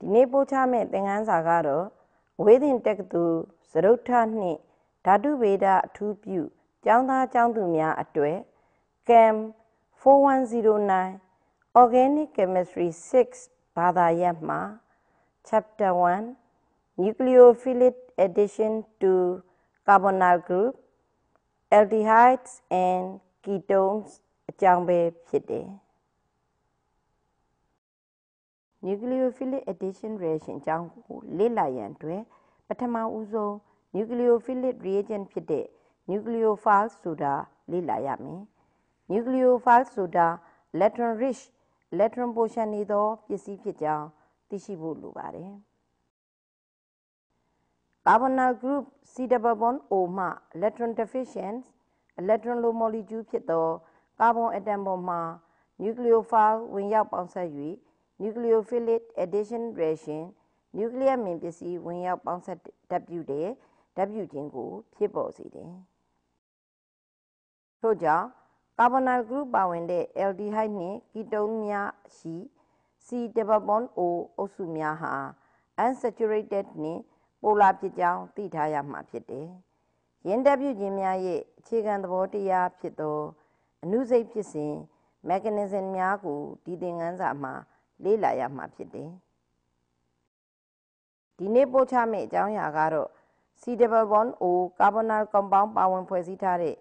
ဒီနေ့ပို့ချမယ့်သင်ခန်းစာကတော့ဝေးသင်တက္ကသိုလ်သရုတ်ထနှင့်ဓာတုဗေဒအထူးပြုကျောင်းသားကျောင်းသူများအတွေ့ CAM 4109 Organic Chemistry 6ဘာသာရပ်မှာ Chapter 1 Nucleophilic Addition to Carbonyl Group Aldehydes and Ketones အကြောင်းပဲဖြစ်တယ် nucleophilic addition reaction အကြောင်းကိုလေ့လာရန်အတွက်ပထမဦးဆုံး nucleophilic reagent ဖြစ်တဲ့ nucleophile ဆိုတာလေ့လာရမယ်။ nucleophile ဆိုတာ electron rich electron ပိုရှန်နေသောပစ္စည်းဖြစ်ကြောင်းသိရှိဖို့လိုပါတယ်။ carbonyl group C double bond O မှ electron deficient electron လို molecule ဖြစ်သောကာဗွန်အက်တမ်ပေါ်မှာ nucleophile ဝင်ရောက်ပေါက်စပ်၍ nucleophilic addition reaction နျူကလ িয়ার မင်ပစ္စည်းဝင်ရောက်ပေါင်းစပ်ဓာတ်ပြုတဲ့ဓာတ်ပြုခြင်းကိုဖြစ်ပေါ်စေတယ်။ထို့ကြောင့်ကာဗွန်နယ်ဂရုပါဝင်တဲ့ aldehyde နှင့်ကီတုန်းများရှိ C double bond O အုပ်စုများဟာ unsaturated နှင့် polar ဖြစ်ကြောင်းသိထားရမှာဖြစ်တယ်။ရင်းဓာတ်ပြုခြင်းများရဲ့အခြေခံသဘောတရားဖြစ်သောအနုစိတ်ဖြစ်စဉ် mechanism များကိုဒီသင်ခန်းစာမှာလေ့လာရမှာဖြစ်တယ်ဒီနေ့ပို့ချမယ့်အကြောင်းအရာကတော့ C1O carbonyl compound ပါဝင်ဖွဲ့စည်းထားတဲ့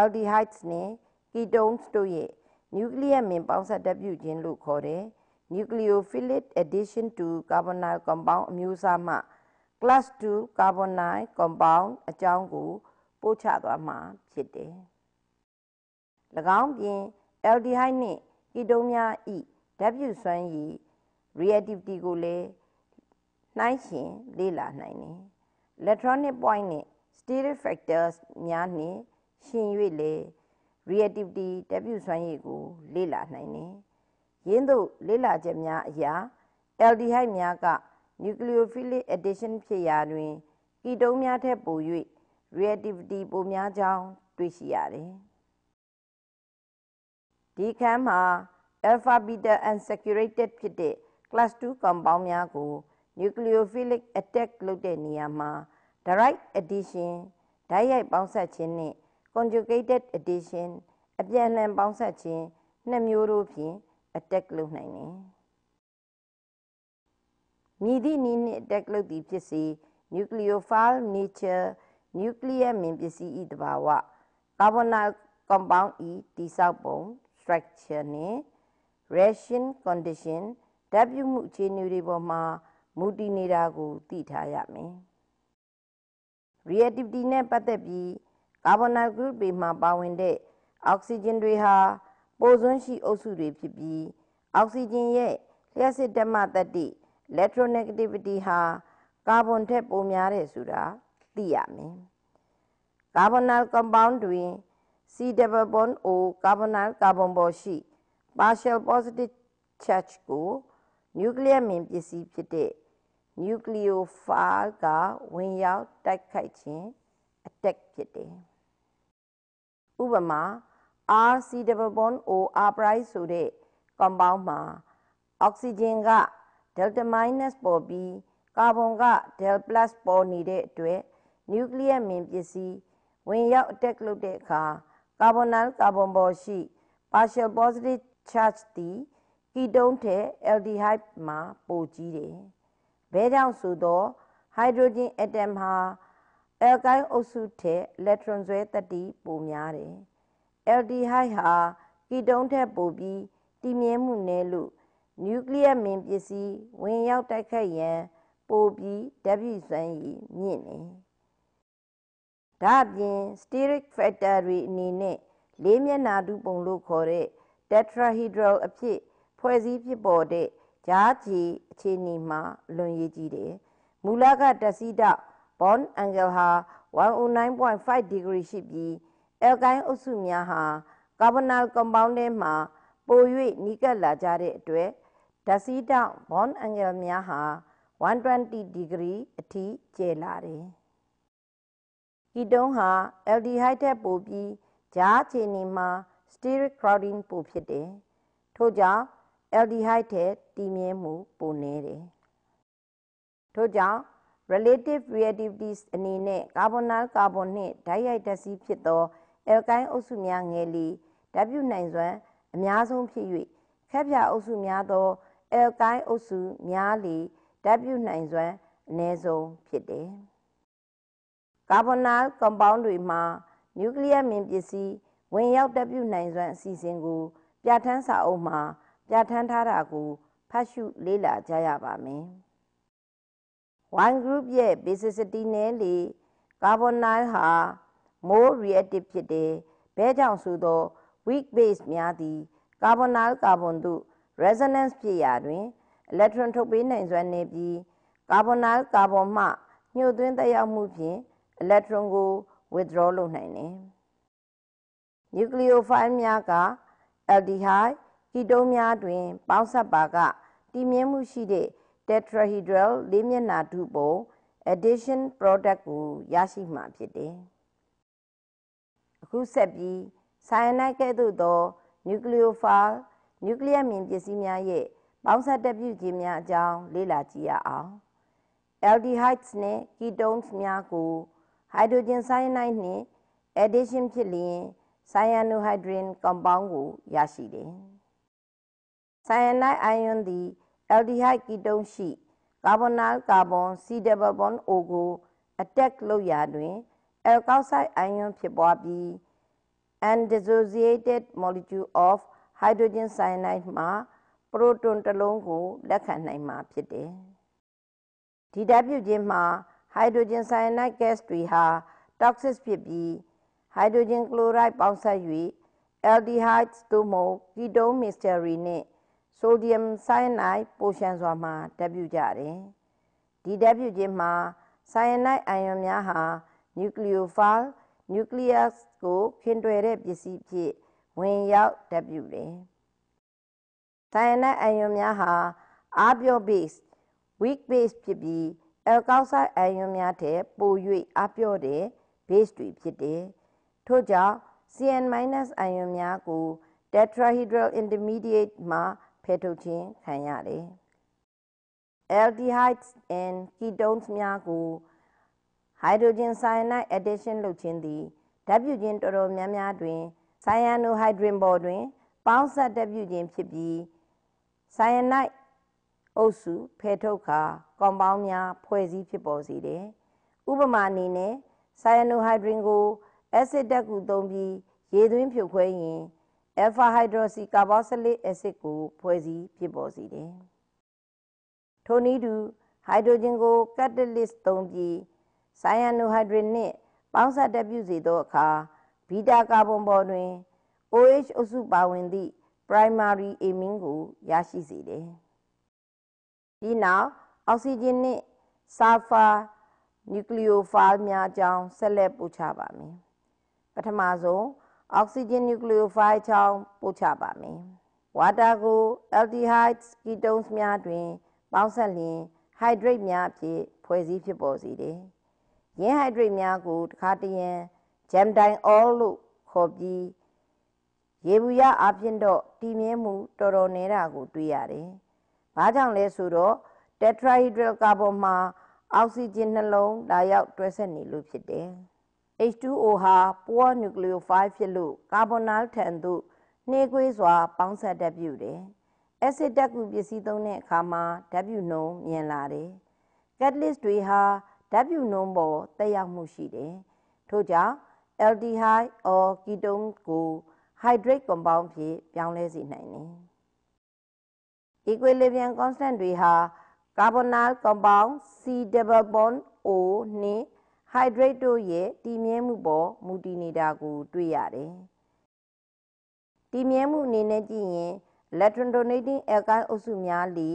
aldehydes နဲ့ ketones တို့ရဲ့ nuclear မင်ပေါင်းစပ်တပ်ပြုခြင်းလို့ခေါ်တဲ့ nucleophilic addition to carbonyl compound အမျိုးအစားမှ class 2 carbonyl compound အကြောင်းကို ပို့ချသွားမှာ ဖြစ်တယ်။၎င်းပြင် aldehyde နဲ့ ketone များ၏ဓာတ်ပြုစွမ်းရည် reactivity ကိုလည်းနှိုင်းယှဉ်လေ့လာနိုင်တယ်။ electronic point နဲ့ steric factors များနဲ့ရှင်၍လည်း reactivity ဓာတ်ပြုစွမ်းရည်ကို လေ့လာနိုင်တယ်။ရင်းသို့လေ့လာချက်များအရာ aldehyde များက nucleophilic addition ဖြစ်ရာတွင်ကီတုန်းများထက်ပို၍ reactivity ပိုများကြောင်း တွေ့ရှိရတယ်။ဒီအခန်းမှာ alpha beta unsaturated ဖြစ်တဲ့ class 2 compound များကို nucleophilic attack လုပ်တဲ့နေရာမှာ direct addition ဓာတ်ရိုက် ပေါင်းစပ်ခြင်းနဲ့ conjugated addition အပြန်အလှန်ပေါင်းစပ်ခြင်းနှစ်မျိုးတို့ဖြင့် attack လုပ်နိုင်တယ်။မြည်သည့်နည်းနှင့် attack လုပ်သည်ဖြစ်စေ nucleophile nature nuclear မင်ပစ္စည်း၏သဘာဝ carbonyl compound ၏တည်ဆောက်ပုံ structure နှင့် ration condition ဓာတ်ပြုမှုအခြေအနေတွေပေါ်မှာမူတည်နေတာကို သိထားရမယ်။ reactivity နဲ့ပတ်သက်ပြီး carbonyl group တွေမှာပါဝင်တဲ့အောက်ဆီဂျင်တွေဟာပိုစွမ်းရှိအုပ်စုတွေဖြစ်ပြီးအောက်ဆီဂျင်ရဲ့လျှပ်စစ်ဓာတ်မှသတ္တိ electronegativity ဟာကာဗွန်ထက်ပိုများတယ်ဆိုတာသိရမယ်။ carbonyl compound တွင် C double bond O carbonyl ကာဗွန်ပေါ်ရှိ partial positive charge ကို nuclear မင်ပစ္စည်းဖြစ်တဲ့ nucleophile ကဝင်ရောက်တိုက်ခိုက်ခြင်း attack ဖြစ်တယ်။ဥပမာ RC double bond O R price ဆိုတဲ့ compound မှာ oxygen က delta minus ပေါ်ပြီး carbon က del plus ပေါ်နေတဲ့အတွက် nuclear မင်ပစ္စည်းဝင်ရောက် attack လုပ်တဲ့အခါ carbonyl carbon ပေါ်ရှိ partial positive charge သည်ကီတုန်းထက် aldehyde မှာပိုကြီးတယ်။ဘဲကြောင့်ဆိုတော့ hydrogen atom ဟာ alkyl အုပ်စုထက် electron ဆွဲသတ္တိပိုများတယ်။ aldehyde ဟာ ကီတုန်းထက်ပိုပြီးတည်မြဲမှုနည်းလို့နျူကလ িয়ার မင်းပစ္စည်းဝင်ရောက်တိုက်ခတ်ရန်ပိုပြီးဓာတ်ပြည့်စွမ်းရည်မြင့်တယ်။ဒါ့အပြင် steric factor တွေအနေနဲ့လေးမျက်နှာတူပုံလို့ခေါ်တဲ့ tetrahedral အဖြစ် ဖွဲ့စည်းဖြစ်ပေါ်တဲ့ဂျားဂျီအခြေအနေမှာလွန်ရေးကြီးတယ်။မူလကတက်စီတာ bond angle ဟာ109.5 degree ရှိပြီးအယ်ကိုင်းအုပ်စုများဟာ carbonyl compound တွေမှာပို၍နီးကပ်လာကြတဲ့အတွက်ဓာတ်စီးတောင့် bond angle များဟာ120 degree အထိကျယ်လာတယ်။ကီတုံးဟာ aldehyde ထက်ပိုပြီးကြားခြေနေမှာ steric crowding ပိုဖြစ်တယ်။ထို့ကြောင့် aldehyde ထက်တည်မြဲမှုပိုနည်းတယ်။ထို့ကြောင့် relative reactivity အနေနဲ့ carbonyl carbon နှင့်ဓာတ်ရိုက်ဓာတ်ဆီးဖြစ်သော alkyne အုပ်စုများငယ်လီဓာတ်ပြုနိုင်စွမ်းအများဆုံးဖြစ်၍ခက်ပြအုပ်စုများသော alkyne အုပ်စုများလီဓာတ်ပြုနိုင်စွမ်းအနည်းဆုံးဖြစ်တယ်။ကာဗွန်နာကွန်ပေါင်းတွေမှာနျူကလ িয়ার မင်ပစ္စည်းဝင်ရောက်တက်ပြုနိုင်စွမ်းအစီအစဉ်ကို ပြဋ္ဌာန်းစာအုပ်မှာပြဋ္ဌာန်းထားတာကိုဖတ်ရှုလေ့လာကြရပါမယ်။ One group ရဲ့ basicity နဲ့လေ carbonyl ဟာ more reactive ဖြစ်တယ်။ဘဲကြောင့်ဆိုသော weak base များသည် carbonyl carbon တို့ resonance ဖြစ်ရာတွင် electron ထုတ်ပေးနိုင်စွမ်းနေပြီး carbonyl carbon မှညှို့သွင်းတက်ရောက်မှုဖြင့် electron ကို withdraw လုပ်နိုင်တယ်။နျူကလီယိုဖိုင်းများက aldehyde ကီတုန်းများတွင်ပေါင်းစပ်ပါကတည်မြဲမှုရှိတဲ့ tetrahedral လေးမျက်နှာဓုပုံ addition product ကိုရရှိမှာဖြစ်တယ်။အခုဆက်ပြီး cyanide ကဲ့သို့သော nucleophile နျူကလ িয়ার မြင်ပစ္စည်းများရဲ့ပေါင်းစပ်တက်ပြုခြင်းများအကြောင်းလေ့လာကြည့်ရအောင်။ aldehydes နဲ့ ketones များကို hydrogen cyanide နဲ့ addition ဖြစ်လျင် cyanohydrin compound ကိုရရှိတယ်။ cyanide ion သည် aldehyde ketone ရှိ carbonyl carbon C double bond O ကို attack လုပ်ရာတွင် alkoxide ion ဖြစ်ပွားပြီး undissociated molecule of hydrogen cyanide မှာပရိုတွန်တစ်လုံးကိုလက်ခံနိုင်မှာဖြစ်တယ်။ဒီဓာတ်ပြုခြင်းမှာဟိုက်ဒရိုဂျင်ဆိုင်ယာနိုက်ဂက်စ်တွေဟာ toxic ဖြစ်ပြီးဟိုက်ဒရိုဂျင်ကလိုရိုက်ပေါင်းစပ်၍ aldehydes တို့မှ ketone mystery နှင့် sodium cyanide ပိုလျှံစွာမှဓာတ်ပြုကြတယ်။ဒီဓာတ်ပြုခြင်းမှာ cyanide အိုင်ယွန်များဟာ nucleophile nucleus ကိုခင်တွယ်တဲ့ပစ္စည်းဖြစ်ဝင်ရောက်ဓာတ်ပြုတယ်။ဆိုင်နက်အယွန်များဟာ arbor base weak base ဖြစ်ပြီး alkoxide အယွန်များထက်ပို၍ arbor တဲ့ base တွေဖြစ်တယ်ထို့ကြောင့် CN- ion များကို tetrahedral intermediate မှာဖယ်ထုတ်ခြင်းခံရတယ်။ aldehydes and ketones များကို hydrogen cyanide addition လုပ်ခြင်းသည်ဓာတ်ပြုခြင်းတော်တော်များများတွင် cyanohydrin ပေါ်တွင်ပေါင်းစပ်ဓာတ်ပြုခြင်းဖြစ်ပြီး cyanide အုပ်စုဖယ်ထုတ်ကာကွန်ပေါင်းများဖွဲ့စည်းဖြစ်ပေါ်စေတယ်။ဥပမာအနေနဲ့ cyanohydrin ကိုအက်ဆစ်ဓာတ်ကူသုံးပြီးရေသွင်းဖြုတ်ခွဲရင် alpha hydroxy carboxylic acid ကို ဖွဲ့စည်းဖြစ်ပေါ်စေတယ်။ထို့နည်းတူ hydrogen ကို catalyst သုံးပြီး cyanohydrate နှင့်ပေါင်းစပ်တက်ပြုစေသောအခါ beta ကာဗွန်ပေါ်တွင် OH အုပ်စုပါဝင်သည့် primary amine ကို ရရှိစေတယ်။ပြီးနောက်အောက်ဆီဂျင်နှင့် sulfur nucleophile များအကြောင်းဆက်လက်ပို့ချပါမယ်။ထမဆုံးအောက်ဆီဂျင်နျူကလီယိုဖိုင်ချောင်းပို့ချပါမယ်။ဝါတာကို aldehydes ketones များတွင်ပေါင်းစပ်လျင် hydrate များအဖြစ်ဖွဲ့စည်းဖြစ်ပေါ်စေတယ်။ယင်း hydrate များကိုတခါတရံ gemdine all လို့ခေါ်ပြီးရေဘူးရအပြင်တော့တည်မြဲမှုတော်တော်နေတာကိုတွေ့ရတယ်။ဘာကြောင့်လဲဆိုတော့ tetrahydral carbon မှာအောက်ဆီဂျင်နှလုံးလာရောက်တွဲဆက်နေလို့ဖြစ်တယ်။ H2O ဟာ poor nucleophile ဖြစ်လို့ကာဗွန်နိုထံသို့နှေးကွေးစွာ ပေါင်းစပ်ဓာတ်ပြုတယ်။ acid ဓာတ်ကူပစ္စည်းသုံးတဲ့အခါမှာဓာတ်ပြုနှုန်းမြင်လာတယ်။ catalyst တွေဟာဓာတ်ပြုနှုန်းပေါ်သက်ရောက်မှုရှိတယ်။ထို့ကြောင့် aldehyde or ketone ကို hydrate compound ဖြစ် ပြောင်းလဲစေနိုင်တယ်။ equilibrium constant တွေဟာ carbonyl compound C double bond O နှင့်ဟိုက်ဒရိတ်တို့ရဲ့တည်မြဲမှုပေါ်မူတည်နေတာကိုတွေ့ရတယ်။တည်မြဲမှုအနေနဲ့ကြည့်ရင် electron donating alkyl အုပ်စုများလေ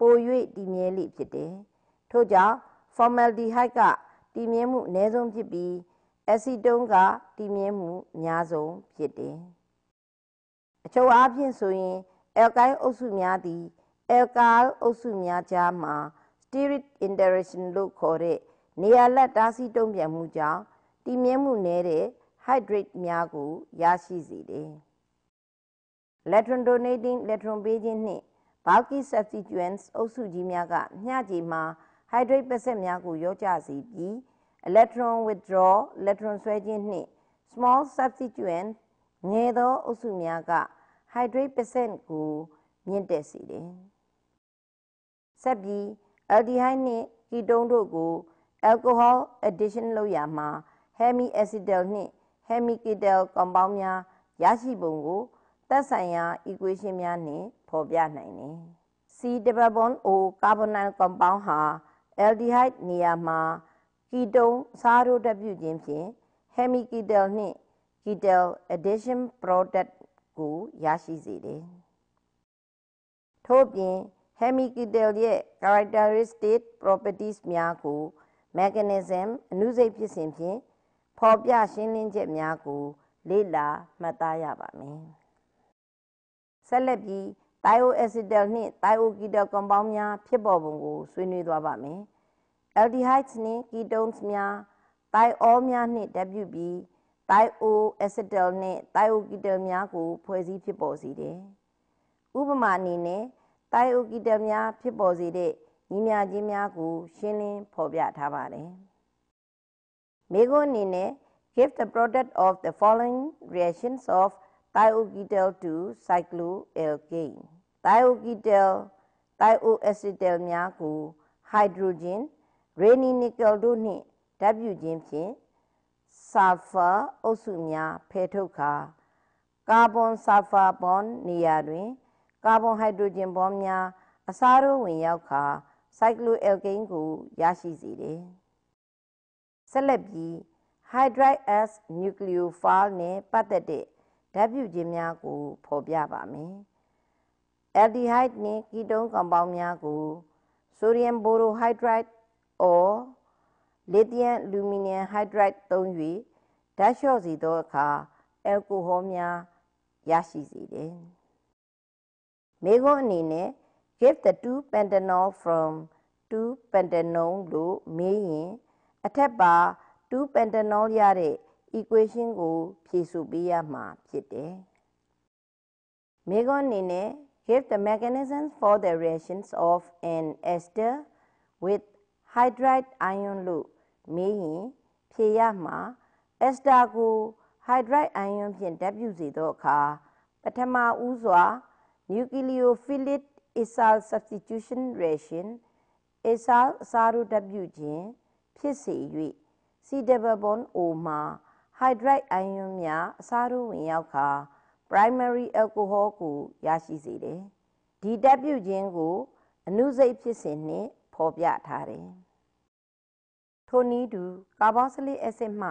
ပို၍တည်မြဲလေဖြစ်တယ်။ထို့ကြောင့် formaldehyde ကတည်မြဲမှုအနည်းဆုံးဖြစ်ပြီး acetone ကတည်မြဲမှုအများဆုံးဖြစ်တယ်။အချုပ်အားဖြင့်ဆိုရင် alkyl အုပ်စုများသည် alkyl အုပ်စုများကြားမှာ steric interaction လို့ခေါ်တဲ့နေရာလက်တားဆီးတုံ့ပြန်မှုကြောင့်တည်မြဲမှုနည်းတဲ့ hydrate များကို ရရှိစေတယ်။ Electron donating electron ပေးခြင်းနှင့် bulky substituents အုပ်စုကြီးများကမျှခြေမှာ hydrate ပစက်များကိုရောကျစေပြီး electron withdraw electron ဆွဲခြင်းနှင့် small substituent ငယ်သောအုပ်စုများက hydrate ပစက်ကို မြင့်တက်စေတယ်။ဆက်ပြီး aldehyde နှင့် ketone တို့ကို alcohol addition လုပ်ရမှာ hemi acetal နှင့် hemicetal compound များရရှိပုံကိုသက်ဆိုင်ရာ equation များနှင့်ဖော်ပြနိုင်တယ် C double bond O carbonyl compound ဟာ aldehyde နေရာမှာ ketone စားရိုးဓာတ်ပြုခြင်းဖြင့် hemicetal နှင့် ketal addition product ကိုရရှိစေတယ်ထို့ပြင် hemicetal ရဲ့ characteristic properties များကို mechanism အနုစိတ်ဖြစ်စဉ်ဖြင့်ဖော်ပြရှင်းလင်းချက်များကို လေ့လာမှတ်သားရပါမယ်။ဆက်လက်ပြီး thioacetal နှင့် thioketal compound များ ဖြစ်ပေါ်ပုံကိုဆွေးနွေးသွားပါမယ်။ aldehydes နှင့် ketones များ thiol များနှင့်ဓာတ်ပြုပြီး thioacetal နှင့် thioketal များကို ဖွဲ့စည်းဖြစ်ပေါ်စေတယ်။ဥပမာအနေနဲ့ thioketal များဖြစ်ပေါ်စေတဲ့ညီမကြီးများကို ရှင်းလင်းဖော်ပြထားပါတယ်။မိခိုးအနေနဲ့ give the product of the following reactions of thioketal to cycloalkane thioketal thioacetal များကို hydrogen reninickel တို့နှင့်ဓာတ်ပြုခြင်းဖြင့် sulfur အုပ်စုများဖယ်ထုတ်ကာ carbon sulfur bond နေရာတွင် carbon hydrogen bond များအစားတို့ဝင်ရောက်ကာ cycloalkane ကိုရရှိစေတယ်။ဆက်လက်ပြီး hydride S nucleophile နဲ့ပတ်သက်တဲ့ဓာတ်ပြုခြင်းများကိုဖော်ပြပါမယ်။ aldehyde နဲ့ ketone compound များကို sodium borohydride or lithium aluminum hydride သုံး၍ဓာတ်လျှော့စေသောအခါအယ်ကိုဟောများ ရရှိစေတယ်။မေခွန်းအနေနဲ့ give the two pantanol from two pantanol လို့မေးရင်အထက်ပါ2 pantanol ရတဲ့ equation ကိုဖြေဆိုပေးရမှာဖြစ်တယ်။မေကွန်အနေနဲ့ give the mechanisms for the reactions of an ester with hydride ion လို့မေးရင်ဖြေရမှာ ester ကို hydride ion ဖြင့်ဓာတ်ပြုစေသောအခါပထမဦးစွာ nucleophilic asal substitution reaction အဆာအစာတို့ဓာတ်ပြုခြင်းဖြစ်စေ၍ C double bond O မှာ hydride ion များအစာတို့ဝင်ရောက်ခါ primary alcohol ကိုရရှိစေတယ်။ဒီဓာတ်ပြုခြင်းကိုအနုစိတ်ဖြစ်စဉ်နှင့်ဖော်ပြထားတယ်။ထိုနည်းတူ carboxylic acid မှ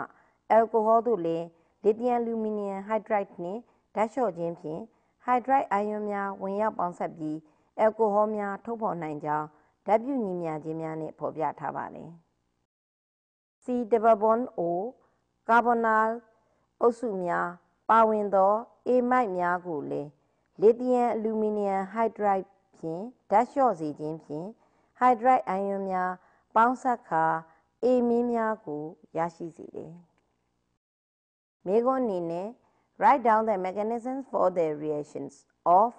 alcohol တို့လည်း lithium aluminum hydride နှင့်ဓာတ်လျှော့ခြင်းဖြင့် hydride ion များဝင်ရောက်ပေါင်းစပ်ပြီးအယ်ကိုဟောများထုတ်ဖော်နိုင်ကြောင်းဓာတ်ပြုညီမျှခြင်းများနှင့်ဖော်ပြထားပါတယ်။ C1O ကာဗွန်နာအုပ်စုများပါဝင်သောအမိုက်များကိုလည်းလီသီယမ်အလူမီနီယမ်ဟိုက်ဒရိုက်ဖြင့်ဓာတ်လျှော့စေခြင်းဖြင့်ဟိုက်ဒရိုက်အိုင်ယွန်များ ပေါင်းစပ်ခါအမင်းများကို ရရှိစေတယ်။မေဂွန်အနေနဲ့ write down the mechanisms for the reactions of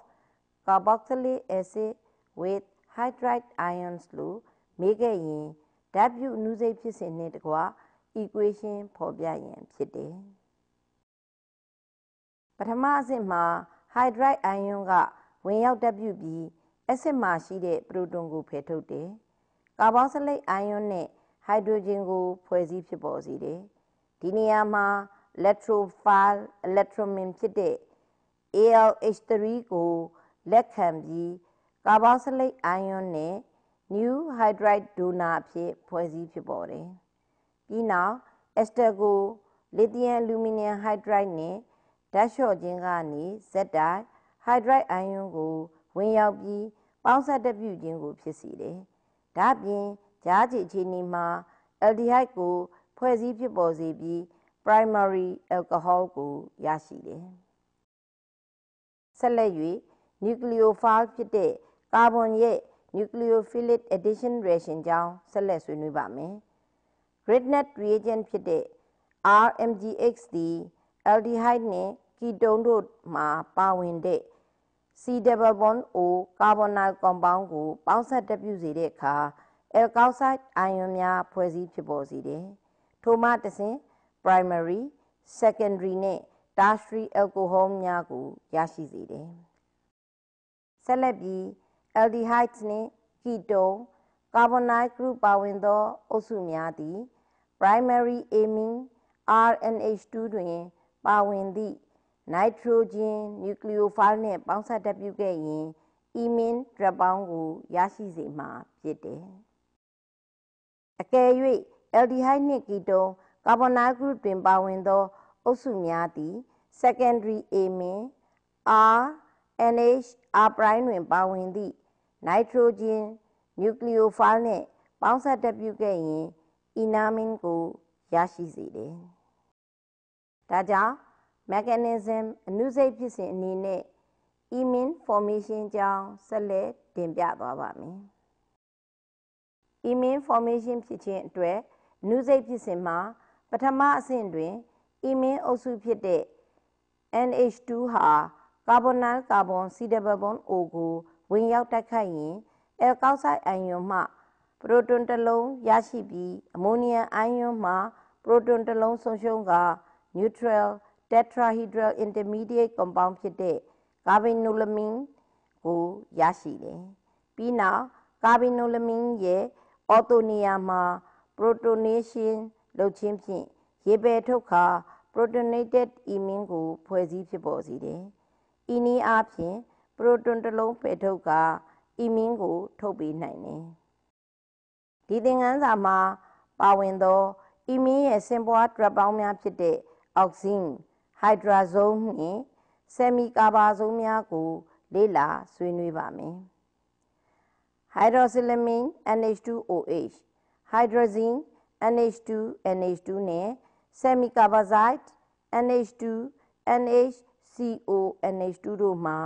carboxylic acid with hydride ions လို့မေးခဲ့ရင်ဓာတ်ပြုအနုစိတ်ဖြစ်စဉ်နဲ့တကွ equation ဖော်ပြရန်ဖြစ်တယ်ပထမအဆင့်မှာ hydride ion ကဝင်ရောက်ဓာတ်ပြုပြီး acid မှာရှိတဲ့ proton ကိုဖယ်ထုတ်တယ်ကာဘောက်ဆလိတ်အိုင်ယွန်းနဲ့ဟိုက်ဒရိုဂျင်ကိုဖွဲ့စည်းဖြစ်ပေါ်စေတယ်။ဒီနေရာမှာ electrophile electromin ဖြစ်တဲ့ ALH3 ကိုလက်ခံပြီးကာဗွန်ဆလိတ်အိုင်ယွန်းနဲ့ new hydride donor အဖြစ် ဖွဲ့စည်းဖြစ်ပေါ်တယ်။ပြီးနောက် ester ကို lithium aluminum hydride နဲ့ဓာတ်လျှော့ခြင်းကနေဇက်တိုက် hydride ion ကိုဝင်ရောက်ပြီးပေါင်းစပ်တပြုခြင်းကိုဖြစ်စေတယ်။ဒါ့အပြင်ကြားခြေခြေနေမှာ aldehyde ကို ဖွဲ့စည်းဖြစ်ပေါ်စေပြီး primary alcohol ကို ရရှိတယ်။ဆက်လက်၍ nucleophile ဖြစ်တဲ့ကာဗွန်ရဲ့ nucleophilic addition reaction ကြောင်းဆက်လက်ဆွေးနွေးပါမယ်။ rednet reagent ဖြစ်တဲ့ RMGX သည် aldehyde နဲ့ ketone တို့မှာပါဝင်တဲ့ C-double-bond-O ကာဗွန်နိုက် compound ကိုပေါင်းစပ်ဓာတ်ပြုစေတဲ့အခါ alkoxide ion များဖွဲ့စည်းဖြစ်ပေါ်စေတယ်။ထိုမှတဆင့် primary secondary နဲ့ tertiary alcohol များကိုရရှိစေတယ်။ဆက်လက်ပြီး aldehydes နှင့် ketone carbonyl group ပါဝင်သောအုပ်စုများသည် primary amine RNH2 တွင်ပါဝင်သည့် nitrogen nucleophile နှင့် ပေါင်းစပ်ဓာတ်ပြုခဲ့ရင် imine ဓာတ်ပေါင်းကို ရရှိစေမှာဖြစ်တယ်။အကယ်၍ aldehyde နှင့် ketone carbonyl group တွင်ပါဝင်သောအုပ်စုများသည် secondary amine RNH R prime တွင်ပါဝင်သည့် nitrogen nucleophile နှင့်ပေါင်းစပ်တပ်ပြုခဲ့ရင် enamine ကိုရရှိစေတယ်။ဒါကြောင့် mechanism အနုစိတ်ဖြစ်စဉ်အနေနဲ့ emin formation ကြောင်းဆက်လက်တင်ပြသွားပါမယ်။ emin formation ဖြစ်ခြင်းအတွက်အနုစိတ်ဖြစ်စဉ်မှာ ပထမအဆင့်တွင် emin အုပ်စုဖြစ်တဲ့ NH2 ဟာကာဗွန်နိုက်ကာဗွန်စီဒဘဘွန်အိုကိုဝင်ရောက်တိုက်ခိုက်ရင်အဲကောက်ဆိုင်အိုင်ယွန်မှပရိုတွန်တစ်လုံးရရှိပြီးအမိုနီယမ်အိုင်ယွန်မှပရိုတွန်တစ်လုံးဆုံးရှုံးက neutral tetrahedral intermediate compound ဖြစ်တဲ့ carbenolamine ကိုရရှိတယ်။ပြီးနောက် carbenolamine ရဲ့ orthonia မှာ protonation လုပ်ခြင်းဖြင့်ရေပယ်ထုတ်ခါ protonated imine ကိုဖွဲ့စည်းဖြစ်ပေါ်စေတယ်ဤနည်းအားဖြင့်ပရိုတွန်တစ်လုံးဖယ်ထုတ်ကဤမင်းကို ထုတ်ပေးနိုင်တယ်။ဒီသင်ခန်းစာမှာပါဝင်သောဤမင်းရဲ့စင်ပွားဒရပ်ပေါင်းများဖြစ်တဲ့အောက်ဇင်၊ဟိုက်ဒရာဇုံနှင့်ဆယ်မီကာဘာဇုံများကို လေ့လာဆွေးနွေးပါမယ်။ Hydroxylamine NH2OH, Hydrazine NH2NH2 နဲ့ Semicarboxide NH2 NH CONH2 တို့မှာ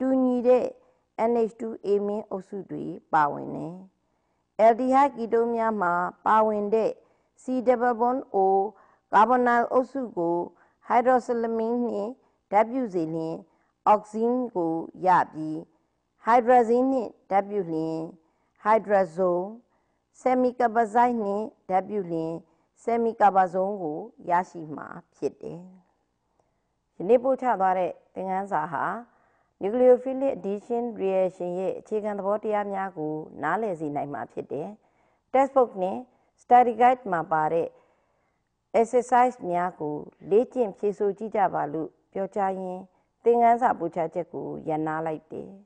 တူညီတဲ့ NH2A မင်းအုပ်စုတွေပါဝင်တယ်။ aldehyde ကီတိုများမှာပါဝင်တဲ့ C-O ကာဗွန်နိုက်အုပ်စုကိုဟိုက်ဒရိုဆလမင်းနှင့်ဓာတ်ပြုစေလျှင်အောက်ဇီးကိုရပြီးဟိုက်ဒရာဇင်းနှင့်ဓာတ်ပြုလျှင်ဟိုက်ဒရာဇုန်၊ဆယ်မီကာဗာဆိုက်နှင့်ဓာတ်ပြုလျှင်ဆယ်မီကာဗာဇုန်းကိုရရှိမှာဖြစ်တယ်။ယနေ့ပို့ချသွားတဲ့သင်ခန်းစာဟာ nucleophilic addition reaction ရဲ့အခြေခံသဘောတရားများကိုနားလည်စေနိုင်မှာဖြစ်တယ်။ textbook နဲ့ study guide မှာပါတဲ့ exercise များကိုလေ့ကျင့်ဖြည့်ဆို့ကြည့်ကြပါလို့ပြောကြားရင်းသင်ခန်းစာပို့ချချက်ကိုရန်နာလိုက်တယ်။